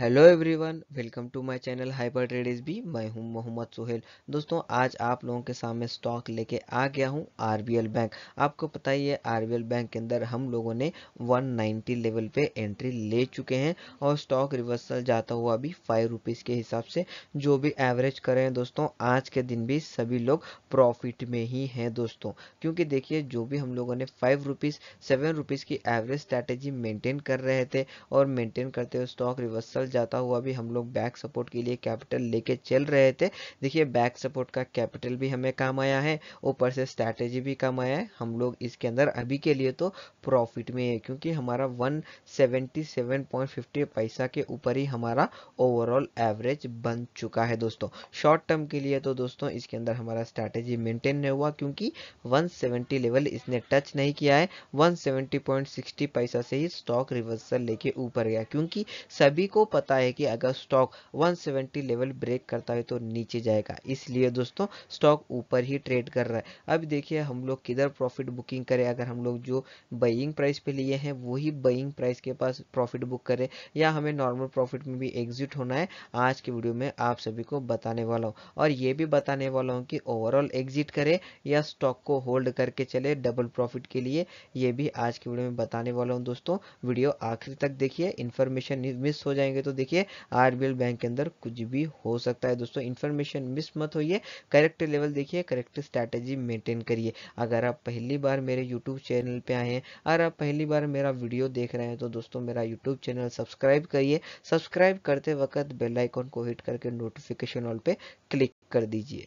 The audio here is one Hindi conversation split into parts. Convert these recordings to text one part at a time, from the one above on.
hello everyone welcome to my channel hyper traders भी मैं हूं मोहम्मद सोहेल दोस्तों आज आप लोगों के सामने स्टॉक लेके आ गया हूं आरबीएल बैंक आपको पता ही है आरबीएल बैंक के अंदर हम लोगों ने 190 लेवल पे एंट्री ले चुके हैं और स्टॉक रिवर्सल जाता हुआ भी फाइव रुपीज़ के हिसाब से जो भी एवरेज करें दोस्तों आज के दिन भी सभी लोग प्रॉफिट में ही हैं दोस्तों क्योंकि देखिए जो भी हम लोगों ने फाइव रुपीज़ सेवन रुपीज़ की एवरेज स्ट्रैटेजी मेंटेन कर रहे थे और मेंटेन करते हुए स्टॉक रिवर्सल जाता हुआ भी हम लोग बैक सपोर्ट के लिए कैपिटल लेके चल रहे थे देखिए बैक सपोर्ट का कैपिटल भी हमें काम आया है ऊपर से स्ट्रैटेजी भी काम आया है हम लोग इसके अंदर अभी के लिए तो प्रॉफिट में है क्योंकि हमारा 177.50 पैसा के ऊपर ही हमारा ओवरऑल एवरेज बन चुका है दोस्तों शॉर्ट टर्म के लिए तो दोस्तों इसके अंदर हमारा स्ट्रैटेजी मेंटेन नहीं हुआ क्योंकि 170 लेवल इसने टच नहीं किया है 170.60 पैसा से ही स्टॉक रिवर्सल लेके ऊपर गया क्योंकि सभी को पता पता है कि अगर स्टॉक 170 लेवल ब्रेक करता है तो नीचे जाएगा इसलिए दोस्तों स्टॉक ऊपर ही ट्रेड कर रहा है अब देखिए हम लोग किधर प्रॉफिट बुकिंग करें अगर हम लोग जो बइंग प्राइस पे लिए हैं वही बइंग प्राइस के पास प्रॉफिट बुक करें या हमें नॉर्मल प्रॉफिट में भी एग्जिट होना है आज के वीडियो में आप सभी को बताने वाला हूँ और ये भी बताने वाला हूँ कि ओवरऑल एग्जिट करे या स्टॉक को होल्ड करके चले डबल प्रॉफिट के लिए ये भी आज के वीडियो में बताने वाला हूँ दोस्तों वीडियो आखिर तक देखिए इन्फॉर्मेशन मिस हो जाएंगे तो दोस्तों देखिए आरबीएल बैंक के अंदर कुछ भी हो सकता है दोस्तों इन्फॉर्मेशन मिस मत होइए करेक्ट लेवल देखिए करेक्ट स्ट्रैटेजी मेंटेन करिए अगर आप पहली बार मेरे यूट्यूब चैनल पे आए हैं और आप पहली बार मेरा वीडियो देख रहे हैं तो दोस्तों मेरा यूट्यूब चैनल सब्सक्राइब करिए सब्सक्राइब करते वक्त बेलाइकॉन को हिट करके नोटिफिकेशन ऑल पर क्लिक कर दीजिए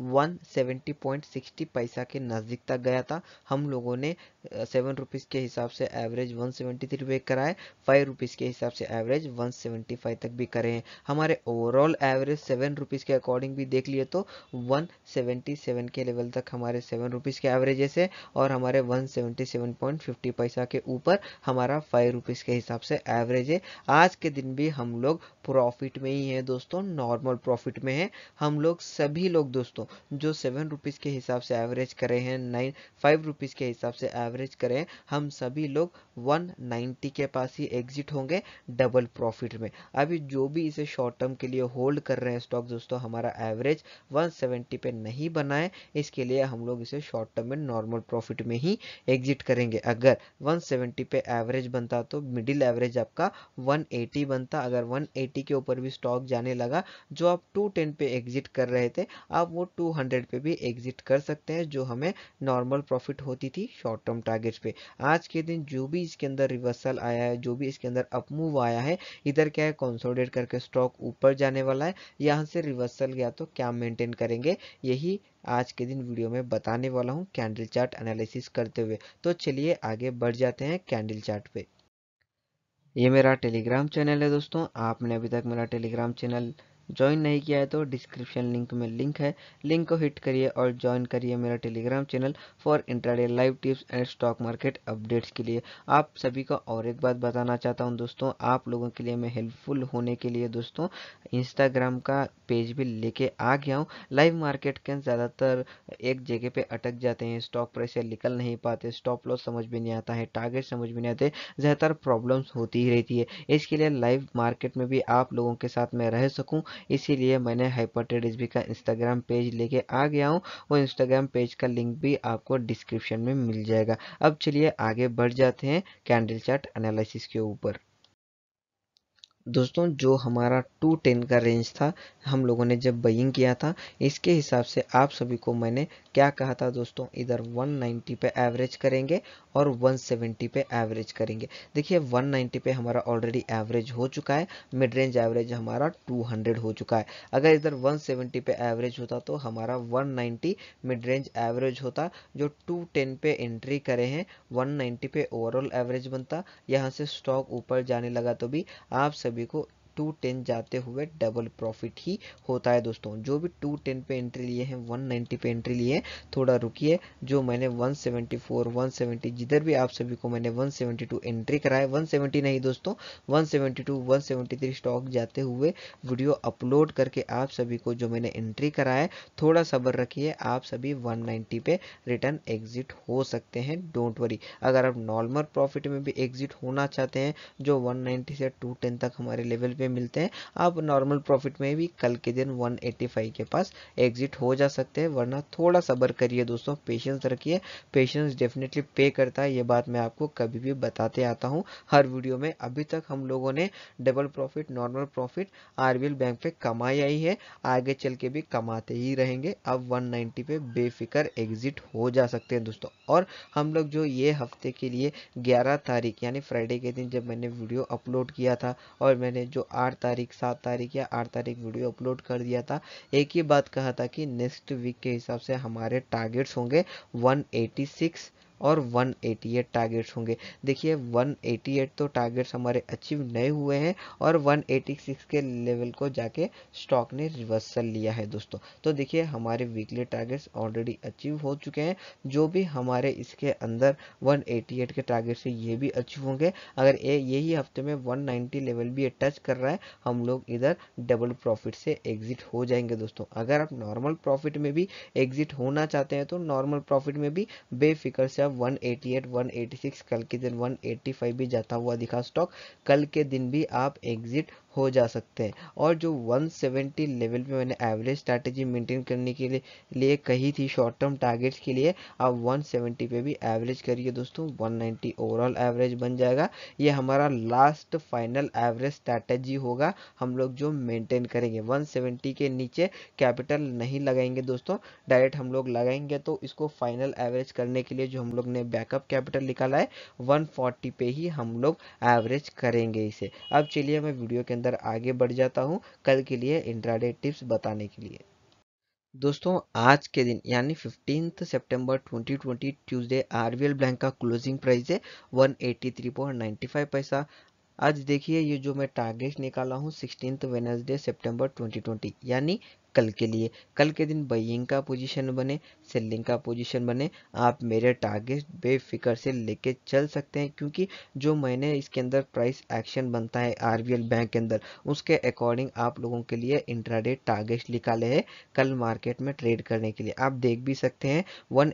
170.60 पैसा के नज़दीक तक गया था हम लोगों ने सेवन रुपीज़ के हिसाब से एवरेज वन सेवेंटी थ्री रुपये कराए फाइव रुपीज़ के हिसाब से एवरेज वन फाइव तक भी करे हैं हमारे ओवरऑल एवरेज सेवन रुपीज़ के अकॉर्डिंग भी देख लिए तो वन सेवन के लेवल तक हमारे सेवन रुपीज़ के एवरेजेस है और हमारे वन सेवन पॉइंट फिफ्टी पैसा के ऊपर हमारा फाइव रुपीज़ के हिसाब से एवरेज है आज के दिन भी हम लोग प्रॉफिट में ही हैं दोस्तों नॉर्मल प्रॉफिट में हैं हम लोग सभी लोग दोस्तों दोस्तों जो सेवन रुपीज़ के हिसाब से एवरेज करे हैं नाइन फाइव रुपीज़ के हिसाब से एवरेज करें हम सभी लोग वन नाइन्टी के पास ही एग्जिट होंगे डबल प्रॉफिट में अभी जो भी इसे शॉर्ट टर्म के लिए होल्ड कर रहे हैं स्टॉक दोस्तों हमारा एवरेज वन सेवेंटी पे नहीं बनाए इसके लिए हम लोग इसे शॉर्ट टर्म में नॉर्मल प्रॉफिट में ही एग्जिट करेंगे अगर वन सेवेंटी पे एवरेज बनता तो मिडिल एवरेज आपका वन एटी बनता अगर वन एटी के ऊपर भी स्टॉक जाने लगा जो आप टू टेन पे एग्जिट कर रहे थे आप वो 200 पे भी एग्जिट कर सकते हैं जो हमें नॉर्मल प्रॉफिट होती थी शॉर्ट टर्म टारगेट्स पे आज के दिन जो भी इसके अंदर रिवर्सल आया है जो भी इसके अंदर अपमूव आया है इधर क्या है कॉन्सोलिडेट करके स्टॉक ऊपर जाने वाला है यहाँ से रिवर्सल गया तो क्या मेंटेन करेंगे यही आज के दिन वीडियो में बताने वाला हूँ कैंडल चार्ट एनालिसिस करते हुए तो चलिए आगे बढ़ जाते हैं कैंडल चार्ट पे ये मेरा टेलीग्राम चैनल है दोस्तों आपने अभी तक मेरा टेलीग्राम चैनल ज्वाइन नहीं किया है तो डिस्क्रिप्शन लिंक में लिंक है लिंक को हिट करिए और ज्वाइन करिए मेरा Telegram channel for intraday live tips and stock market updates के लिए आप सभी को और एक बात बताना चाहता हूँ दोस्तों आप लोगों के लिए मैं हेल्पफुल होने के लिए दोस्तों इंस्टाग्राम का पेज भी लेके आ गया हूँ लाइव मार्केट के ज़्यादातर एक जगह पर अटक जाते हैं स्टॉक प्राइस निकल नहीं पाते स्टॉप लॉस समझ में नहीं आता है टारगेट समझ में नहीं आते ज़्यादातर प्रॉब्लम्स होती ही रहती है इसके लिए लाइव मार्केट में भी आप लोगों के साथ मैं रह सकूँ इसीलिए मैंने हाइपरटेडिस्बी का इंस्टाग्राम पेज लेके आ गया हूँ वो इंस्टाग्राम पेज का लिंक भी आपको डिस्क्रिप्शन में मिल जाएगा अब चलिए आगे बढ़ जाते हैं कैंडल चार्ट एनालिसिस के ऊपर दोस्तों जो हमारा टू टेन का रेंज था हम लोगों ने जब बइंग किया था इसके हिसाब से आप सभी को मैंने क्या कहा था दोस्तों इधर 190 पे एवरेज करेंगे और 170 पे एवरेज करेंगे देखिए 190 पे हमारा ऑलरेडी एवरेज हो चुका है मिड रेंज एवरेज हमारा 200 हो चुका है अगर इधर 170 पे एवरेज होता तो हमारा 190 मिड रेंज एवरेज होता जो 210 पे एंट्री करे हैं 190 पे ओवरऑल एवरेज बनता यहाँ से स्टॉक ऊपर जाने लगा तो भी आप सभी ಮಾಡಬೇಕು टू टेन जाते हुए डबल प्रॉफिट ही होता है दोस्तों जो भी टू टेन पे एंट्री लिए हैं वन नाइन्टी पे एंट्री लिए हैं थोड़ा रुकिए जो मैंने one seventy four one seventy जिधर भी आप सभी को मैंने वन सेवेंटी टू एंट्री कराए वन सेवेंटी नहीं दोस्तों one seventy two one seventy three stock जाते हुए वीडियो अपलोड करके आप सभी को जो मैंने एंट्री कराया थोड़ा सब्र रखिए आप सभी वन नाइन्टी पे रिटर्न एग्जिट हो सकते हैं डोंट वरी अगर आप नॉर्मल प्रॉफिट में भी एग्जिट होना चाहते हैं जो वन नाइन्टी से टू टेन तक हमारे लेवल पे में मिलते हैं आप नॉर्मल प्रॉफिट में भी कल के दिन 185 के पास एग्जिट हो जा सकते हैं वरना थोड़ा सबर करिए दोस्तों पेशेंस रखिए पेशेंस डेफिनेटली पे करता है ये बात मैं आपको कभी भी बताते आता हूँ हर वीडियो में अभी तक हम लोगों ने double profit normal profit R bank पे कमाई आई है आगे चल के भी कमाते ही रहेंगे अब वन पे बेफिक्र एग्जिट हो जा सकते हैं दोस्तों और हम लोग जो ये हफ्ते के लिए 11 तारीख यानी फ्राइडे के दिन जब मैंने वीडियो अपलोड किया था और मैंने जो आठ तारीख सात तारीख या आठ तारीख वीडियो अपलोड कर दिया था एक ही बात कहा था कि नेक्स्ट वीक के हिसाब से हमारे टारगेट्स होंगे 186 और 188 टारगेट्स होंगे देखिए 188 तो टारगेट्स हमारे अचीव नहीं हुए हैं और 186 के लेवल को जाके स्टॉक ने रिवर्सल लिया है दोस्तों तो देखिए हमारे वीकली टारगेट्स ऑलरेडी अचीव हो चुके हैं जो भी हमारे इसके अंदर 188 के टारगेट से ये भी अचीव होंगे अगर ये यही हफ्ते में वन लेवल भी टच कर रहा है हम लोग इधर डबल प्रॉफिट से एग्जिट हो जाएंगे दोस्तों अगर आप नॉर्मल प्रॉफिट में भी एग्जिट होना चाहते हैं तो नॉर्मल प्रॉफिट में भी बेफिक्र से जब 188, 186 कल के दिन 185 भी जाता हुआ दिखा स्टॉक कल के दिन भी आप एग्जिट हो जा सकते हैं और जो 170 लेवल पे मैंने एवरेज स्ट्रैटेजी मेंटेन करने के लिए लिए कही थी शॉर्ट टर्म टारगेट्स के लिए आप 170 पे भी एवरेज करिए दोस्तों 190 ओवरऑल एवरेज बन जाएगा ये हमारा लास्ट फाइनल एवरेज स्ट्रैटेजी होगा हम लोग जो मेंटेन करेंगे 170 के नीचे कैपिटल नहीं लगाएंगे दोस्तों डायरेक्ट हम लोग लगाएंगे तो इसको फाइनल एवरेज करने के लिए जो हम लोग ने बैकअप कैपिटल निकाला है वन पे ही हम लोग एवरेज करेंगे इसे अब चलिए मैं वीडियो के अंदर अंदर आगे बढ़ जाता हूँ कल के लिए इंट्राडे टिप्स बताने के लिए दोस्तों आज के दिन यानी फिफ्टीन सितंबर 2020 ट्यूसडे आरबीएल बैंक का क्लोजिंग प्राइस है 183.95 पैसा आज देखिए ये जो मैं टारगेट निकाला हूँ सिक्सटीन वेनसडे सितंबर 2020 यानी कल के लिए कल के दिन बइंग का पोजीशन बने सेलिंग का पोजीशन बने आप मेरे टारगेट बेफिक्र से लेके चल सकते हैं क्योंकि जो मैंने इसके अंदर प्राइस एक्शन बनता है आर बैंक के अंदर उसके अकॉर्डिंग आप लोगों के लिए इंट्राडेट टारगेट निकाले हैं कल मार्केट में ट्रेड करने के लिए आप देख भी सकते हैं वन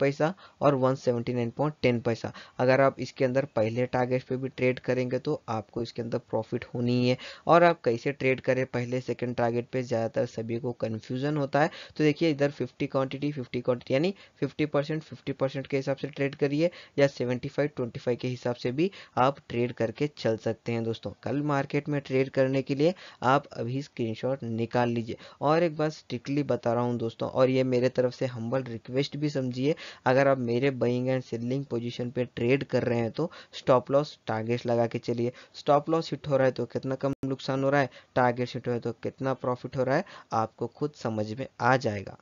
पैसा और वन पैसा अगर आप इसके अंदर पहले टारगेट पर भी ट्रेड करेंगे तो आपको इसके अंदर प्रॉफिट होनी है और आप कैसे ट्रेड करें पहले सेकेंड टारगेट पे ज़्यादातर सभी को कन्फ्यूज़न होता है तो देखिए इधर फिफ्टी क्वान्टिटी फिफ्टी क्वान्टिटी यानी फिफ्टी परसेंट फिफ्टी परसेंट के हिसाब से ट्रेड करिए या सेवेंटी फाइव ट्वेंटी फाइव के हिसाब से भी आप ट्रेड करके चल सकते हैं दोस्तों कल मार्केट में ट्रेड करने के लिए आप अभी स्क्रीनशॉट निकाल लीजिए और एक बार स्ट्रिक्टली बता रहा हूँ दोस्तों और ये मेरे तरफ से हम्बल रिक्वेस्ट भी समझिए अगर आप मेरे बइंग एंड सेलिंग पोजिशन पर ट्रेड कर रहे हैं तो स्टॉप लॉस टारगेट लगा के चलिए स्टॉप लॉस हिट हो रहा है तो कितना कम नुकसान हो रहा है टारगेट हिट हो रहा है तो कितना प्रॉफिट हो रहा है आपको खुद समझ में आ जाएगा